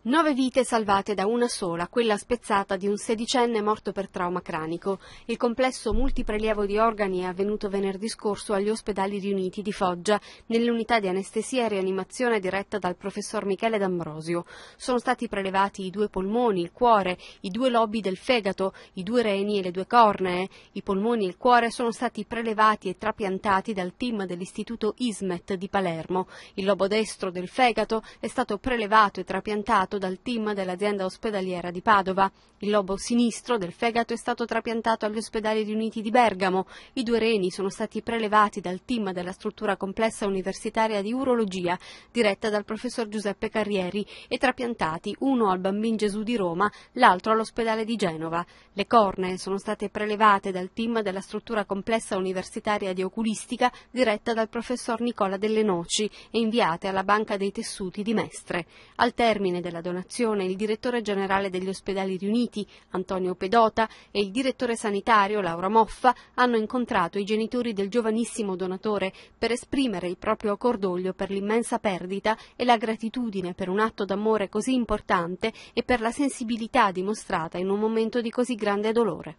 Nove vite salvate da una sola, quella spezzata di un sedicenne morto per trauma cranico. Il complesso multiprelievo di organi è avvenuto venerdì scorso agli ospedali riuniti di Foggia, nell'unità di anestesia e rianimazione diretta dal professor Michele D'Ambrosio. Sono stati prelevati i due polmoni, il cuore, i due lobi del fegato, i due reni e le due cornee. Eh. I polmoni e il cuore sono stati prelevati e trapiantati dal team dell'Istituto ISMET di Palermo. Il lobo destro del fegato è stato prelevato e trapiantato trapiantato dal team dell'azienda ospedaliera di Padova. Il lobo sinistro del fegato è stato trapiantato agli ospedali riuniti di Bergamo. I due reni sono stati prelevati dal team della struttura complessa universitaria di urologia, diretta dal professor Giuseppe Carrieri, e trapiantati uno al Bambin Gesù di Roma, l'altro all'ospedale di Genova. Le cornee sono state prelevate dal team della struttura complessa universitaria di oculistica, diretta dal professor Nicola Delle Noci, e inviate alla Banca dei Tessuti di Mestre. Al termine della la donazione, il direttore generale degli ospedali riuniti, Antonio Pedota, e il direttore sanitario, Laura Moffa, hanno incontrato i genitori del giovanissimo donatore per esprimere il proprio cordoglio per l'immensa perdita e la gratitudine per un atto d'amore così importante e per la sensibilità dimostrata in un momento di così grande dolore.